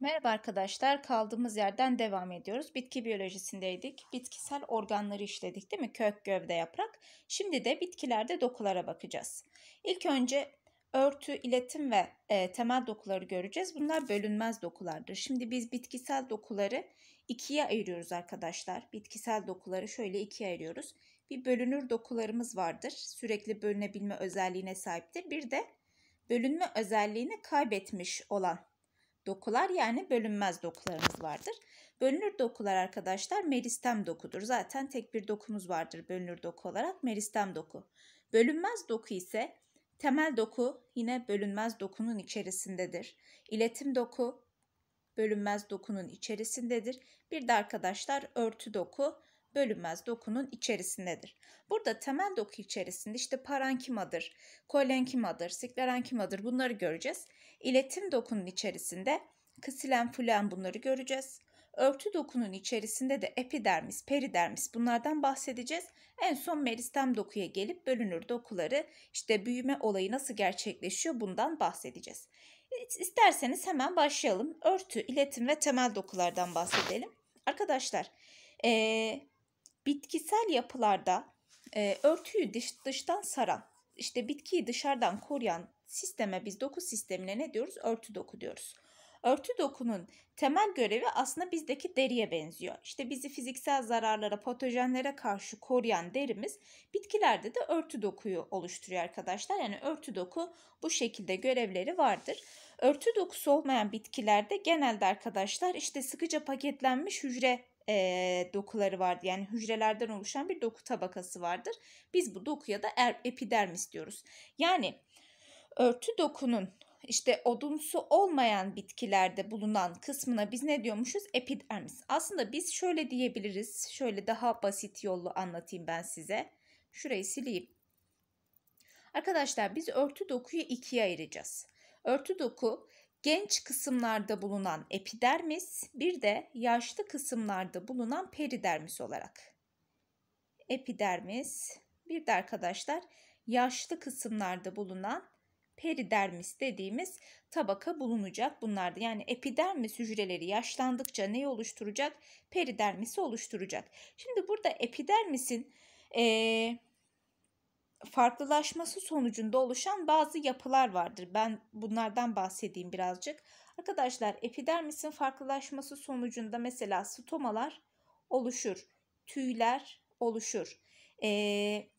Merhaba arkadaşlar. Kaldığımız yerden devam ediyoruz. Bitki biyolojisindeydik. Bitkisel organları işledik değil mi? Kök, gövde, yaprak. Şimdi de bitkilerde dokulara bakacağız. İlk önce örtü, iletim ve e, temel dokuları göreceğiz. Bunlar bölünmez dokulardır. Şimdi biz bitkisel dokuları ikiye ayırıyoruz arkadaşlar. Bitkisel dokuları şöyle ikiye ayırıyoruz. Bir bölünür dokularımız vardır. Sürekli bölünebilme özelliğine sahiptir. Bir de bölünme özelliğini kaybetmiş olan dokular yani bölünmez dokularımız vardır. Bölünür dokular arkadaşlar meristem dokudur. Zaten tek bir dokumuz vardır bölünür doku olarak meristem doku. Bölünmez doku ise temel doku yine bölünmez dokunun içerisindedir. İletim doku bölünmez dokunun içerisindedir. Bir de arkadaşlar örtü doku bölünmez dokunun içerisindedir. Burada temel doku içerisinde işte parankimadır, kolenkimadır, siklerankimadır. bunları göreceğiz. İletim dokunun içerisinde kısilen fulen bunları göreceğiz. Örtü dokunun içerisinde de epidermis, peridermis bunlardan bahsedeceğiz. En son meristem dokuya gelip bölünür dokuları işte büyüme olayı nasıl gerçekleşiyor bundan bahsedeceğiz. İsterseniz hemen başlayalım. Örtü, iletim ve temel dokulardan bahsedelim. Arkadaşlar ee, bitkisel yapılarda e, örtüyü dış, dıştan saran, işte bitkiyi dışarıdan koruyan sisteme biz doku sistemine ne diyoruz? Örtü doku diyoruz. Örtü dokunun temel görevi aslında bizdeki deriye benziyor. İşte bizi fiziksel zararlara, patojenlere karşı koruyan derimiz bitkilerde de örtü dokuyu oluşturuyor arkadaşlar. Yani örtü doku bu şekilde görevleri vardır. Örtü dokusu olmayan bitkilerde genelde arkadaşlar işte sıkıca paketlenmiş hücre e, dokuları vardı. Yani hücrelerden oluşan bir doku tabakası vardır. Biz bu dokuya da er, epidermis diyoruz. Yani örtü dokunun işte odunsu olmayan bitkilerde bulunan kısmına biz ne diyormuşuz? Epidermis. Aslında biz şöyle diyebiliriz. Şöyle daha basit yollu anlatayım ben size. Şurayı sileyim. Arkadaşlar biz örtü dokuyu ikiye ayıracağız. Örtü doku Genç kısımlarda bulunan epidermis, bir de yaşlı kısımlarda bulunan peridermis olarak. Epidermis, bir de arkadaşlar yaşlı kısımlarda bulunan peridermis dediğimiz tabaka bulunacak bunlarda. Yani epidermis hücreleri yaşlandıkça neyi oluşturacak? Peridermisi oluşturacak. Şimdi burada epidermisin ee, farklılaşması sonucunda oluşan bazı yapılar vardır. Ben bunlardan bahsedeyim birazcık. Arkadaşlar epidermisin farklılaşması sonucunda mesela stomalar oluşur, tüyler oluşur. E,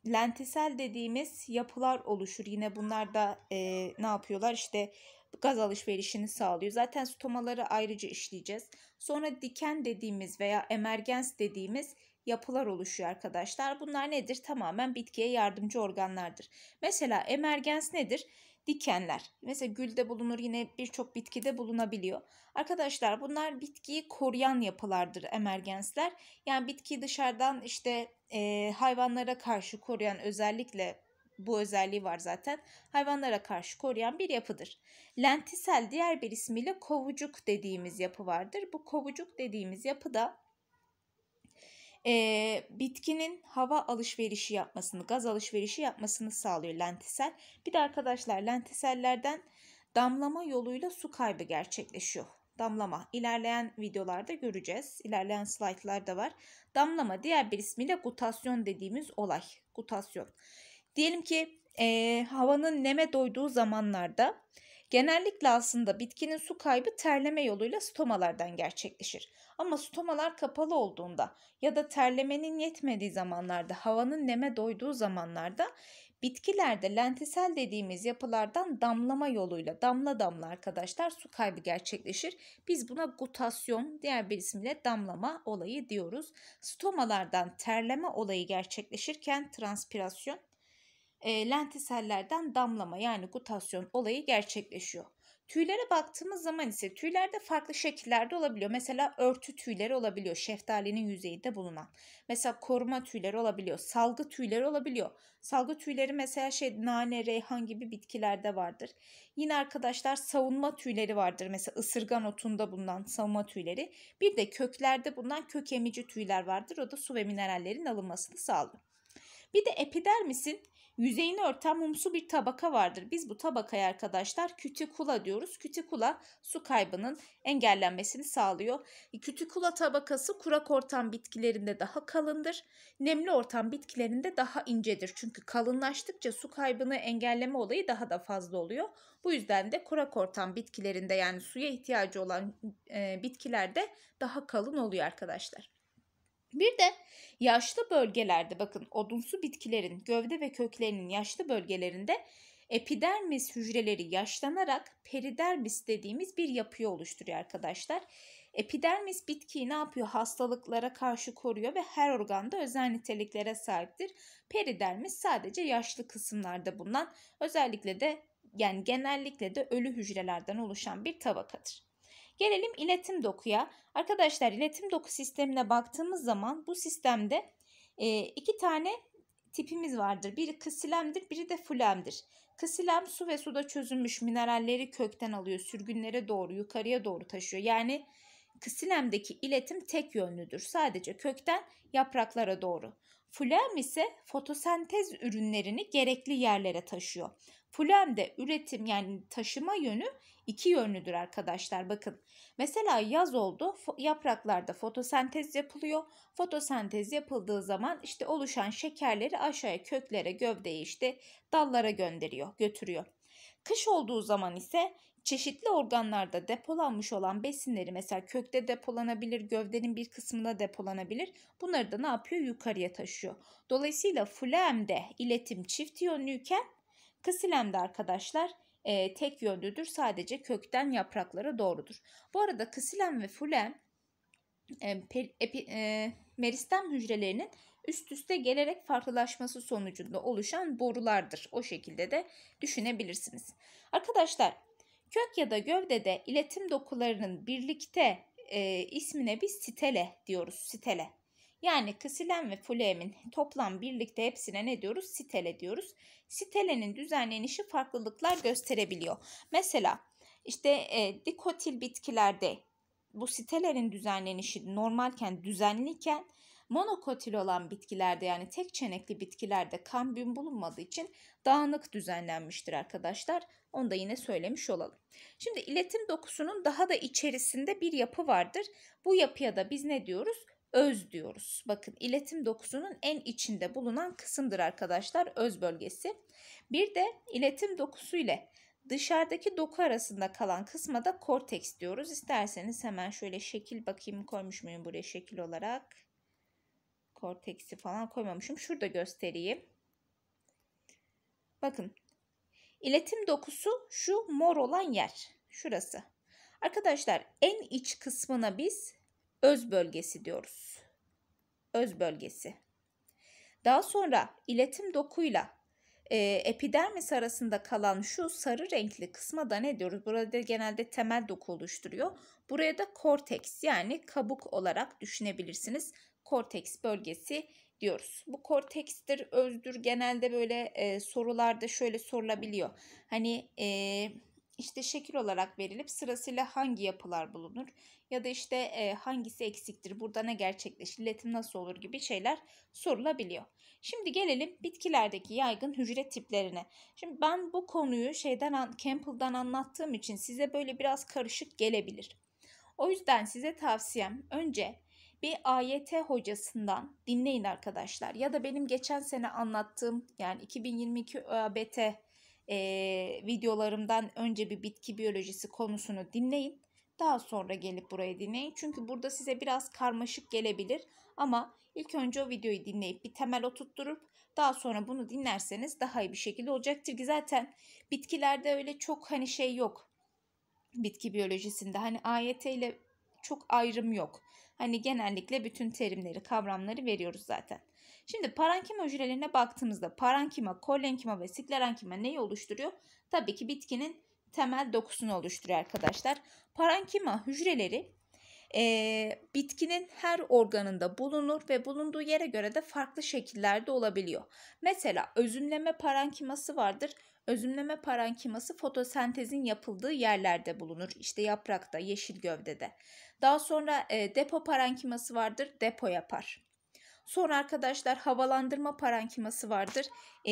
lentesel dediğimiz yapılar oluşur. Yine bunlar da e, ne yapıyorlar? İşte gaz alışverişini sağlıyor. Zaten stomaları ayrıca işleyeceğiz. Sonra diken dediğimiz veya emergens dediğimiz yapılar oluşuyor arkadaşlar. Bunlar nedir? Tamamen bitkiye yardımcı organlardır. Mesela emergens nedir? Dikenler. Mesela gülde bulunur yine birçok bitkide bulunabiliyor. Arkadaşlar bunlar bitkiyi koruyan yapılardır emergensler. Yani bitkiyi dışarıdan işte e, hayvanlara karşı koruyan özellikle bu özelliği var zaten. Hayvanlara karşı koruyan bir yapıdır. Lentisel diğer bir ismiyle kovucuk dediğimiz yapı vardır. Bu kovucuk dediğimiz yapı da e, bitkinin hava alışverişi yapmasını, gaz alışverişi yapmasını sağlıyor lentisel. Bir de arkadaşlar lentisellerden damlama yoluyla su kaybı gerçekleşiyor. Damlama İlerleyen videolarda göreceğiz. İlerleyen slaytlarda var. Damlama diğer bir ismiyle gutasyon dediğimiz olay. Gutasyon. Diyelim ki e, havanın neme doyduğu zamanlarda Genellikle aslında bitkinin su kaybı terleme yoluyla stomalardan gerçekleşir. Ama stomalar kapalı olduğunda ya da terlemenin yetmediği zamanlarda, havanın neme doyduğu zamanlarda bitkilerde lentisel dediğimiz yapılardan damlama yoluyla damla damla arkadaşlar su kaybı gerçekleşir. Biz buna gutasyon diğer bir isimle damlama olayı diyoruz. Stomalardan terleme olayı gerçekleşirken transpirasyon e, lentisellerden damlama yani gutasyon olayı gerçekleşiyor. Tüylere baktığımız zaman ise tüylerde farklı şekillerde olabiliyor. Mesela örtü tüyleri olabiliyor şeftalinin yüzeyinde bulunan. Mesela koruma tüyleri olabiliyor. Salgı tüyleri olabiliyor. Salgı tüyleri mesela şey nane, reyhan gibi bitkilerde vardır. Yine arkadaşlar savunma tüyleri vardır. Mesela ısırgan otunda bulunan savunma tüyleri. Bir de köklerde bulunan kök emici tüyler vardır. O da su ve minerallerin alınmasını sağlıyor. Bir de epidermisin yüzeyini örten mumsu bir tabaka vardır. Biz bu tabakaya arkadaşlar kütikula diyoruz. Kütikula su kaybının engellenmesini sağlıyor. Kütikula tabakası kurak ortam bitkilerinde daha kalındır. Nemli ortam bitkilerinde daha incedir. Çünkü kalınlaştıkça su kaybını engelleme olayı daha da fazla oluyor. Bu yüzden de kurak ortam bitkilerinde yani suya ihtiyacı olan e, bitkilerde daha kalın oluyor arkadaşlar. Bir de yaşlı bölgelerde bakın odunsu bitkilerin gövde ve köklerinin yaşlı bölgelerinde epidermis hücreleri yaşlanarak peridermis dediğimiz bir yapıyı oluşturuyor arkadaşlar. Epidermis bitkiyi ne yapıyor? Hastalıklara karşı koruyor ve her organda özel niteliklere sahiptir. Peridermis sadece yaşlı kısımlarda bulunan özellikle de yani genellikle de ölü hücrelerden oluşan bir tabakadır. Gelelim iletim dokuya. Arkadaşlar iletim doku sistemine baktığımız zaman bu sistemde e, iki tane tipimiz vardır. Biri kısilemdir, biri de fulemdir. Kısilem su ve suda çözülmüş mineralleri kökten alıyor, sürgünlere doğru, yukarıya doğru taşıyor. Yani kısilemdeki iletim tek yönlüdür. Sadece kökten yapraklara doğru. Flöm ise fotosentez ürünlerini gerekli yerlere taşıyor. Flöm de üretim yani taşıma yönü iki yönlüdür arkadaşlar bakın. Mesela yaz oldu yapraklarda fotosentez yapılıyor. Fotosentez yapıldığı zaman işte oluşan şekerleri aşağıya köklere gövdeye işte dallara gönderiyor götürüyor. Kış olduğu zaman ise çeşitli organlarda depolanmış olan besinleri mesela kökte depolanabilir, gövdenin bir kısmında depolanabilir. Bunları da ne yapıyor? Yukarıya taşıyor. Dolayısıyla flemde iletim çift yönlüyken kasilemde arkadaşlar e, tek yönlüdür. Sadece kökten yapraklara doğrudur. Bu arada kısilem ve fulem e, per, epi, e, meristem hücrelerinin üst üste gelerek farklılaşması sonucunda oluşan borulardır. O şekilde de düşünebilirsiniz. Arkadaşlar Kök ya da gövdede iletim dokularının birlikte e, ismine biz sitele diyoruz. Sitele. Yani kısilen ve fulemin toplam birlikte hepsine ne diyoruz? Sitele diyoruz. Sitelenin düzenlenişi farklılıklar gösterebiliyor. Mesela işte e, dikotil bitkilerde bu sitelerin düzenlenişi normalken düzenliyken Monokotil olan bitkilerde yani tek çenekli bitkilerde kambiyum bulunmadığı için dağınık düzenlenmiştir arkadaşlar. Onu da yine söylemiş olalım. Şimdi iletim dokusunun daha da içerisinde bir yapı vardır. Bu yapıya da biz ne diyoruz? Öz diyoruz. Bakın iletim dokusunun en içinde bulunan kısımdır arkadaşlar öz bölgesi. Bir de iletim dokusu ile Dışarıdaki doku arasında kalan kısma da korteks diyoruz. İsterseniz hemen şöyle şekil bakayım koymuş muyum buraya şekil olarak korteksi falan koymamışım. Şurada göstereyim. Bakın. İletim dokusu şu mor olan yer. Şurası. Arkadaşlar en iç kısmına biz öz bölgesi diyoruz. Öz bölgesi. Daha sonra iletim dokuyla e, epidermis arasında kalan şu sarı renkli kısma da ne diyoruz? Burada genelde temel doku oluşturuyor. Buraya da korteks yani kabuk olarak düşünebilirsiniz korteks bölgesi diyoruz. Bu kortekstir, özdür. Genelde böyle e, sorularda şöyle sorulabiliyor. Hani e, işte şekil olarak verilip sırasıyla hangi yapılar bulunur ya da işte e, hangisi eksiktir, burada ne gerçekleşir, iletim nasıl olur gibi şeyler sorulabiliyor. Şimdi gelelim bitkilerdeki yaygın hücre tiplerine. Şimdi ben bu konuyu şeyden Campbell'dan anlattığım için size böyle biraz karışık gelebilir. O yüzden size tavsiyem önce bir AYT hocasından dinleyin arkadaşlar. Ya da benim geçen sene anlattığım yani 2022 ÖABT e, videolarımdan önce bir bitki biyolojisi konusunu dinleyin. Daha sonra gelip buraya dinleyin. Çünkü burada size biraz karmaşık gelebilir. Ama ilk önce o videoyu dinleyip bir temel oturtturup daha sonra bunu dinlerseniz daha iyi bir şekilde olacaktır ki zaten bitkilerde öyle çok hani şey yok. Bitki biyolojisinde hani AYT ile çok ayrım yok. Hani genellikle bütün terimleri, kavramları veriyoruz zaten. Şimdi parankima hücrelerine baktığımızda parankima, kolenkima ve siklerenkima neyi oluşturuyor? Tabii ki bitkinin temel dokusunu oluşturuyor arkadaşlar. Parankima hücreleri e, bitkinin her organında bulunur ve bulunduğu yere göre de farklı şekillerde olabiliyor. Mesela özümleme parankiması vardır. Özümleme parankiması fotosentezin yapıldığı yerlerde bulunur. İşte yaprakta, yeşil gövdede. Daha sonra e, depo parankiması vardır. Depo yapar. Sonra arkadaşlar havalandırma parankiması vardır. E,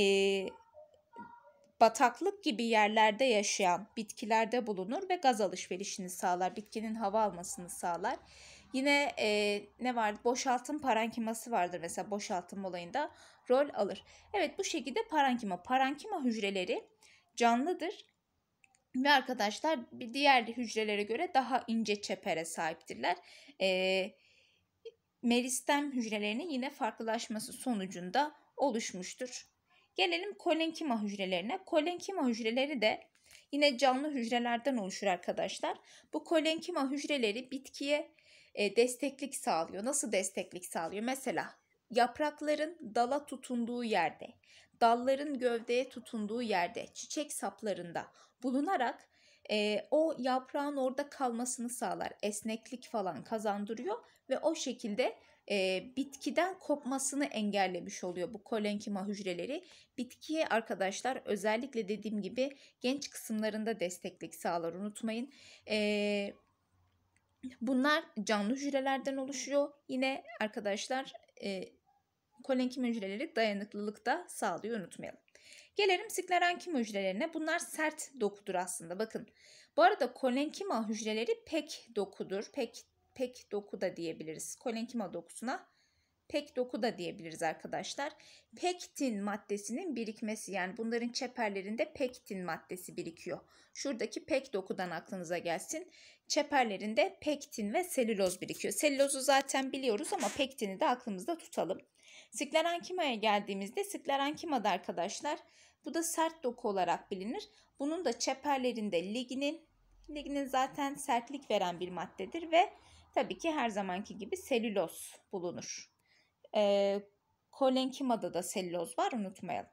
bataklık gibi yerlerde yaşayan bitkilerde bulunur ve gaz alışverişini sağlar. Bitkinin hava almasını sağlar. Yine e, ne var? Boşaltım parankiması vardır mesela boşaltım olayında rol alır. Evet bu şekilde parankima. Parankima hücreleri canlıdır ve arkadaşlar bir diğer hücrelere göre daha ince çepere sahiptirler. E, meristem hücrelerinin yine farklılaşması sonucunda oluşmuştur. Gelelim kolenkima hücrelerine. Kolenkima hücreleri de yine canlı hücrelerden oluşur arkadaşlar. Bu kolenkima hücreleri bitkiye e, desteklik sağlıyor. Nasıl desteklik sağlıyor? Mesela yaprakların dala tutunduğu yerde, dalların gövdeye tutunduğu yerde, çiçek saplarında bulunarak e, o yaprağın orada kalmasını sağlar. Esneklik falan kazandırıyor ve o şekilde e, bitkiden kopmasını engellemiş oluyor bu kolenkima hücreleri. Bitkiye arkadaşlar özellikle dediğim gibi genç kısımlarında desteklik sağlar unutmayın. E, bunlar canlı hücrelerden oluşuyor. Yine arkadaşlar e, kolenkima hücreleri dayanıklılık da sağlıyor unutmayalım. Gelelim sklerenkim hücrelerine. Bunlar sert dokudur aslında bakın. Bu arada kolenkima hücreleri pek dokudur, pek pek doku da diyebiliriz. Kolenkima dokusuna pek doku da diyebiliriz arkadaşlar. Pektin maddesinin birikmesi yani bunların çeperlerinde pektin maddesi birikiyor. Şuradaki pek dokudan aklınıza gelsin. Çeperlerinde pektin ve selüloz birikiyor. Selülozu zaten biliyoruz ama pektini de aklımızda tutalım. siklerankimaya geldiğimizde sklerankimada arkadaşlar bu da sert doku olarak bilinir. Bunun da çeperlerinde lignin lignin zaten sertlik veren bir maddedir ve tabii ki her zamanki gibi selüloz bulunur. E, kolenkimada da selüloz var unutmayalım.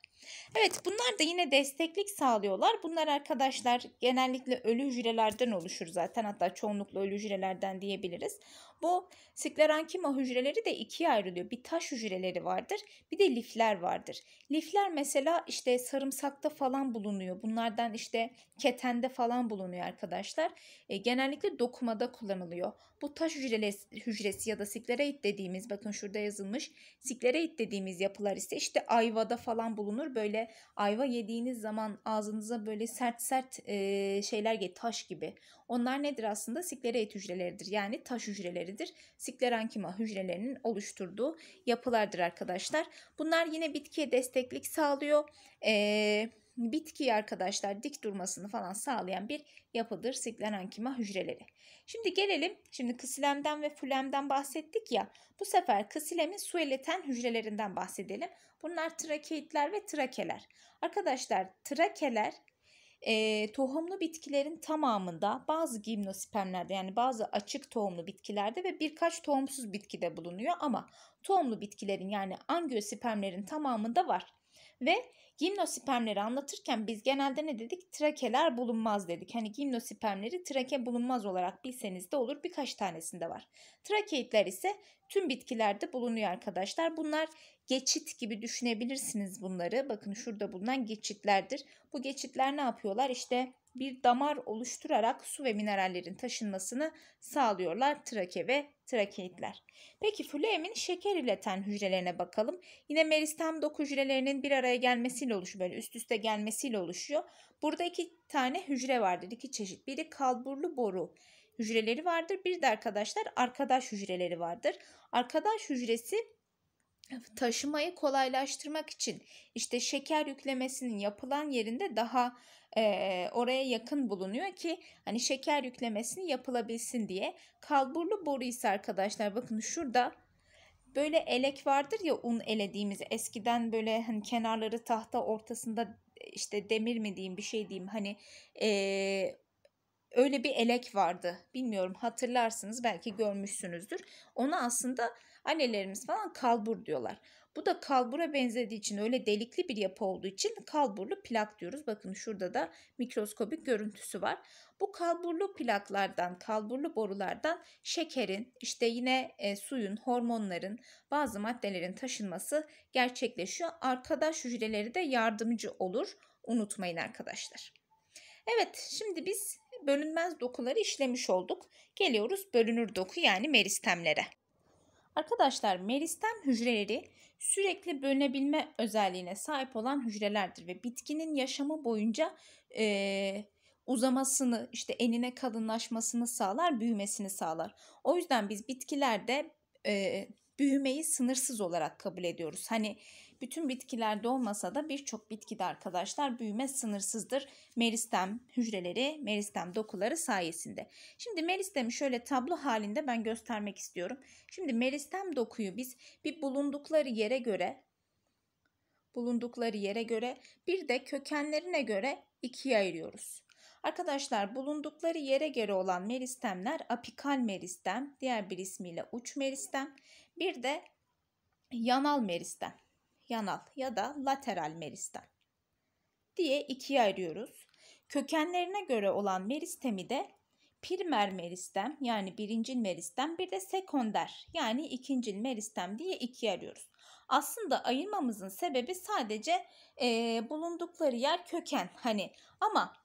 Evet bunlar da yine desteklik sağlıyorlar. Bunlar arkadaşlar genellikle ölü hücrelerden oluşur zaten hatta çoğunlukla ölü hücrelerden diyebiliriz. Bu sklerenkima hücreleri de ikiye ayrılıyor. Bir taş hücreleri vardır bir de lifler vardır. Lifler mesela işte sarımsakta falan bulunuyor. Bunlardan işte ketende falan bulunuyor arkadaşlar. E, genellikle dokumada kullanılıyor. Bu taş hücresi, hücresi ya da siklereit dediğimiz bakın şurada yazılmış siklereit dediğimiz yapılar ise işte ayvada falan bulunur. Böyle ayva yediğiniz zaman ağzınıza böyle sert sert e, şeyler geliyor taş gibi. Onlar nedir aslında? Siklereit hücreleridir yani taş hücreleri hücreleridir. Siklerenkima hücrelerinin oluşturduğu yapılardır arkadaşlar. Bunlar yine bitkiye desteklik sağlıyor. Ee, bitkiyi arkadaşlar dik durmasını falan sağlayan bir yapıdır siklerenkima hücreleri. Şimdi gelelim. Şimdi kısilemden ve fulemden bahsettik ya. Bu sefer kısilemin su ileten hücrelerinden bahsedelim. Bunlar trakeitler ve trakeler. Arkadaşlar trakeler e, tohumlu bitkilerin tamamında bazı gimnospermlerde yani bazı açık tohumlu bitkilerde ve birkaç tohumsuz bitkide bulunuyor ama tohumlu bitkilerin yani angiospermlerin tamamında var. Ve gimnospermleri anlatırken biz genelde ne dedik? Trakeler bulunmaz dedik. Hani gimnospermleri trake bulunmaz olarak bilseniz de olur birkaç tanesinde var. Trakeitler ise tüm bitkilerde bulunuyor arkadaşlar. Bunlar geçit gibi düşünebilirsiniz bunları. Bakın şurada bulunan geçitlerdir. Bu geçitler ne yapıyorlar? İşte bir damar oluşturarak su ve minerallerin taşınmasını sağlıyorlar trake ve trakeitler. Peki fluemin şeker ileten hücrelerine bakalım. Yine meristem doku hücrelerinin bir araya gelmesiyle oluşuyor. Böyle üst üste gelmesiyle oluşuyor. Burada iki tane hücre vardır. iki çeşit. Biri kalburlu boru hücreleri vardır. Bir de arkadaşlar arkadaş hücreleri vardır. Arkadaş hücresi taşımayı kolaylaştırmak için işte şeker yüklemesinin yapılan yerinde daha e, oraya yakın bulunuyor ki hani şeker yüklemesini yapılabilsin diye. Kalburlu boru ise arkadaşlar bakın şurada böyle elek vardır ya un elediğimiz eskiden böyle hani kenarları tahta ortasında işte demir mi diyeyim bir şey diyeyim hani e, öyle bir elek vardı. Bilmiyorum hatırlarsınız belki görmüşsünüzdür. Onu aslında Annelerimiz falan kalbur diyorlar. Bu da kalbura benzediği için öyle delikli bir yapı olduğu için kalburlu plak diyoruz. Bakın şurada da mikroskobik görüntüsü var. Bu kalburlu plaklardan, kalburlu borulardan şekerin, işte yine e, suyun, hormonların, bazı maddelerin taşınması gerçekleşiyor. Arkadaş hücreleri de yardımcı olur. Unutmayın arkadaşlar. Evet, şimdi biz bölünmez dokuları işlemiş olduk. Geliyoruz bölünür doku yani meristemlere. Arkadaşlar meristem hücreleri sürekli bölünebilme özelliğine sahip olan hücrelerdir ve bitkinin yaşamı boyunca e, uzamasını işte enine kalınlaşmasını sağlar, büyümesini sağlar. O yüzden biz bitkilerde e, büyümeyi sınırsız olarak kabul ediyoruz. Hani bütün bitkilerde olmasa da birçok bitkide arkadaşlar büyüme sınırsızdır. Meristem hücreleri, meristem dokuları sayesinde. Şimdi meristemi şöyle tablo halinde ben göstermek istiyorum. Şimdi meristem dokuyu biz bir bulundukları yere göre bulundukları yere göre bir de kökenlerine göre ikiye ayırıyoruz. Arkadaşlar bulundukları yere göre olan meristemler apikal meristem, diğer bir ismiyle uç meristem, bir de yanal meristem yanal ya da lateral meristem diye ikiye ayırıyoruz. Kökenlerine göre olan meristemi de primer meristem yani birincil meristem bir de sekonder yani ikincil meristem diye ikiye ayırıyoruz. Aslında ayırmamızın sebebi sadece e, bulundukları yer köken hani ama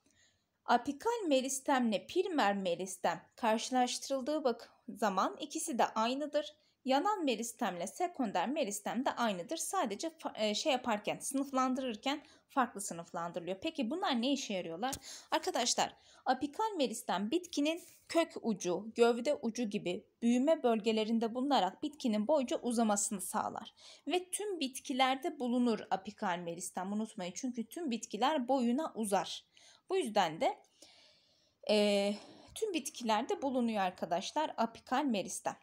apikal meristemle primer meristem karşılaştırıldığı bak zaman ikisi de aynıdır Yanan meristemle sekonder meristem de aynıdır. Sadece e, şey yaparken, sınıflandırırken farklı sınıflandırılıyor. Peki bunlar ne işe yarıyorlar? Arkadaşlar, apikal meristem bitkinin kök ucu, gövde ucu gibi büyüme bölgelerinde bulunarak bitkinin boyca uzamasını sağlar. Ve tüm bitkilerde bulunur apikal meristem. Unutmayın çünkü tüm bitkiler boyuna uzar. Bu yüzden de e, tüm bitkilerde bulunuyor arkadaşlar apikal meristem.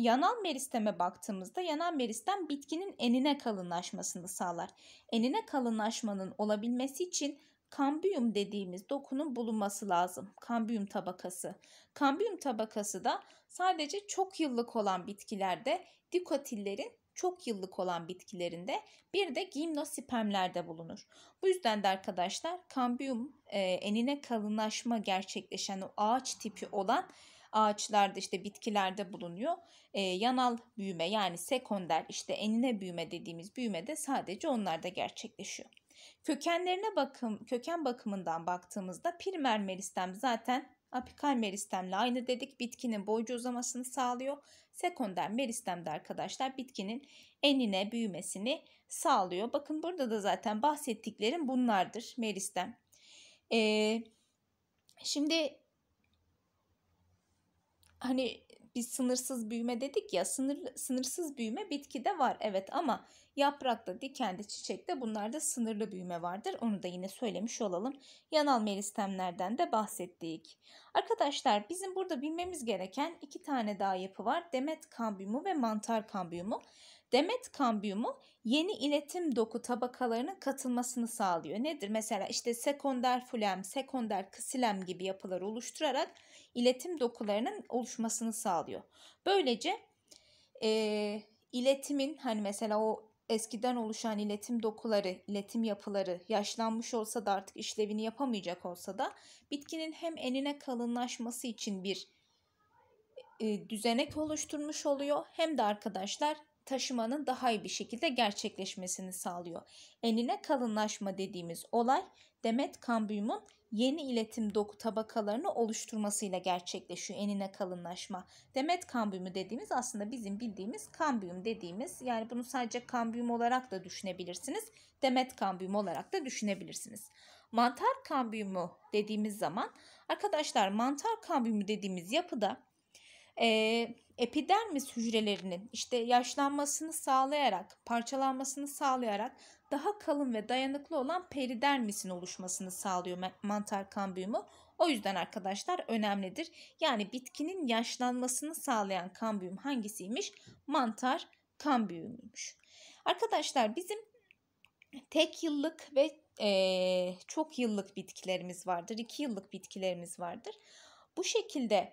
Yanal meristeme baktığımızda yanal meristem bitkinin enine kalınlaşmasını sağlar. Enine kalınlaşmanın olabilmesi için kambiyum dediğimiz dokunun bulunması lazım. Kambiyum tabakası. Kambiyum tabakası da sadece çok yıllık olan bitkilerde dikotillerin çok yıllık olan bitkilerinde bir de gimnospermlerde bulunur. Bu yüzden de arkadaşlar kambiyum e, enine kalınlaşma gerçekleşen o ağaç tipi olan ağaçlarda işte bitkilerde bulunuyor. E, yanal büyüme yani sekonder işte enine büyüme dediğimiz büyüme de sadece onlarda gerçekleşiyor. Kökenlerine bakım köken bakımından baktığımızda primer meristem zaten apikal meristemle aynı dedik. Bitkinin boycu uzamasını sağlıyor. Sekonder meristem de arkadaşlar bitkinin enine büyümesini sağlıyor. Bakın burada da zaten bahsettiklerim bunlardır meristem. Ee, şimdi hani biz sınırsız büyüme dedik ya sınır, sınırsız büyüme bitkide var evet ama yaprakta, dikende, çiçekte bunlarda sınırlı büyüme vardır. Onu da yine söylemiş olalım. Yanal meristemlerden de bahsettik. Arkadaşlar bizim burada bilmemiz gereken iki tane daha yapı var. Demet kambiyumu ve mantar kambiyumu. Demet kambiyumu yeni iletim doku tabakalarının katılmasını sağlıyor. Nedir? Mesela işte sekonder fulem, sekonder ksilem gibi yapılar oluşturarak iletim dokularının oluşmasını sağlıyor. Böylece e, iletimin hani mesela o eskiden oluşan iletim dokuları, iletim yapıları yaşlanmış olsa da artık işlevini yapamayacak olsa da bitkinin hem enine kalınlaşması için bir düzenek oluşturmuş oluyor hem de arkadaşlar taşımanın daha iyi bir şekilde gerçekleşmesini sağlıyor. Enine kalınlaşma dediğimiz olay Demet Kambiyum'un yeni iletim doku tabakalarını oluşturmasıyla gerçekleşiyor enine kalınlaşma. Demet kambiyumu dediğimiz aslında bizim bildiğimiz kambiyum dediğimiz yani bunu sadece kambiyum olarak da düşünebilirsiniz. Demet kambiyum olarak da düşünebilirsiniz. Mantar kambiyumu dediğimiz zaman arkadaşlar mantar kambiyumu dediğimiz yapıda eee epidermis hücrelerinin işte yaşlanmasını sağlayarak, parçalanmasını sağlayarak daha kalın ve dayanıklı olan peridermisin oluşmasını sağlıyor mantar kambiyumu. O yüzden arkadaşlar önemlidir. Yani bitkinin yaşlanmasını sağlayan kambiyum hangisiymiş? Mantar kambiyumuymuş. Arkadaşlar bizim tek yıllık ve e, çok yıllık bitkilerimiz vardır. iki yıllık bitkilerimiz vardır. Bu şekilde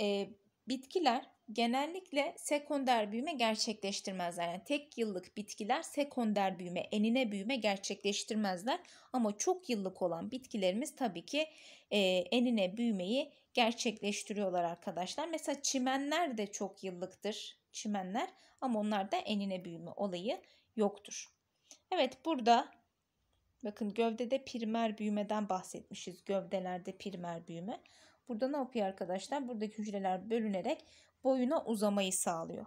e, bitkiler genellikle sekonder büyüme gerçekleştirmezler. Yani tek yıllık bitkiler sekonder büyüme, enine büyüme gerçekleştirmezler. Ama çok yıllık olan bitkilerimiz tabii ki e, enine büyümeyi gerçekleştiriyorlar arkadaşlar. Mesela çimenler de çok yıllıktır çimenler ama onlarda enine büyüme olayı yoktur. Evet burada bakın gövdede primer büyümeden bahsetmişiz. Gövdelerde primer büyüme. Burada ne yapıyor arkadaşlar? Buradaki hücreler bölünerek boyuna uzamayı sağlıyor.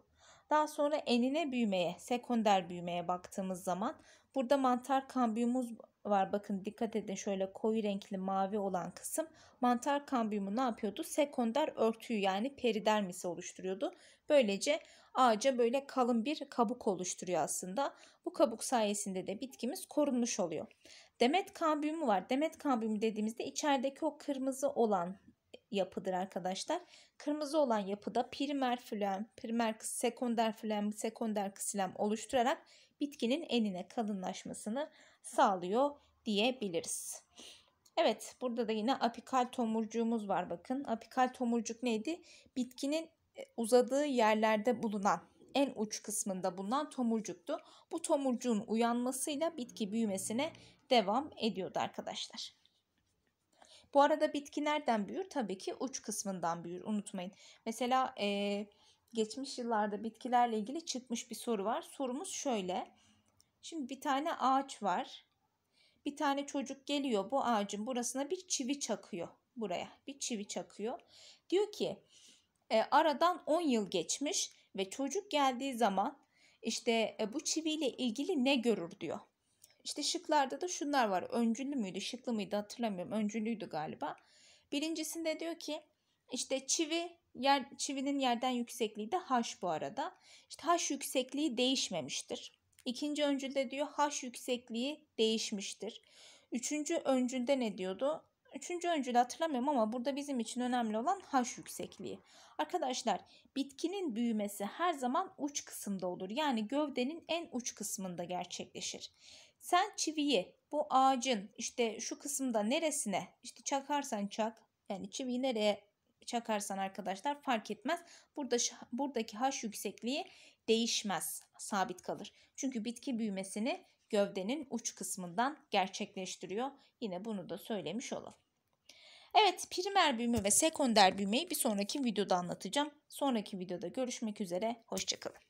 Daha sonra enine büyümeye, sekonder büyümeye baktığımız zaman burada mantar kambiyumuz var. Bakın dikkat edin şöyle koyu renkli mavi olan kısım mantar kambiyumu ne yapıyordu? Sekonder örtüyü yani peridermisi oluşturuyordu. Böylece ağaca böyle kalın bir kabuk oluşturuyor aslında. Bu kabuk sayesinde de bitkimiz korunmuş oluyor. Demet kambiyumu var. Demet kambiyumu dediğimizde içerideki o kırmızı olan yapıdır arkadaşlar. Kırmızı olan yapıda primer flem, primer sekonder flem, sekonder ksilem oluşturarak bitkinin enine kalınlaşmasını sağlıyor diyebiliriz. Evet burada da yine apikal tomurcuğumuz var bakın. Apikal tomurcuk neydi? Bitkinin e, uzadığı yerlerde bulunan en uç kısmında bulunan tomurcuktu. Bu tomurcuğun uyanmasıyla bitki büyümesine devam ediyordu arkadaşlar. Bu arada bitki nereden büyür? Tabii ki uç kısmından büyür unutmayın. Mesela e, geçmiş yıllarda bitkilerle ilgili çıkmış bir soru var. Sorumuz şöyle. Şimdi bir tane ağaç var. Bir tane çocuk geliyor bu ağacın burasına bir çivi çakıyor. Buraya bir çivi çakıyor. Diyor ki e, aradan 10 yıl geçmiş ve çocuk geldiği zaman işte e, bu çiviyle ilgili ne görür diyor. İşte şıklarda da şunlar var. Öncüllü müydü, şıklı mıydı hatırlamıyorum. Öncülüydü galiba. Birincisinde diyor ki işte çivi yer, çivinin yerden yüksekliği de haş bu arada. İşte haş yüksekliği değişmemiştir. İkinci öncülde diyor haş yüksekliği değişmiştir. Üçüncü öncülde ne diyordu? Üçüncü öncülü hatırlamıyorum ama burada bizim için önemli olan haş yüksekliği. Arkadaşlar bitkinin büyümesi her zaman uç kısımda olur. Yani gövdenin en uç kısmında gerçekleşir. Sen çiviyi bu ağacın işte şu kısımda neresine işte çakarsan çak yani çiviyi nereye çakarsan arkadaşlar fark etmez. Burada buradaki haş yüksekliği değişmez, sabit kalır. Çünkü bitki büyümesini gövdenin uç kısmından gerçekleştiriyor. Yine bunu da söylemiş olalım. Evet, primer büyüme ve sekonder büyümeyi bir sonraki videoda anlatacağım. Sonraki videoda görüşmek üzere, hoşçakalın.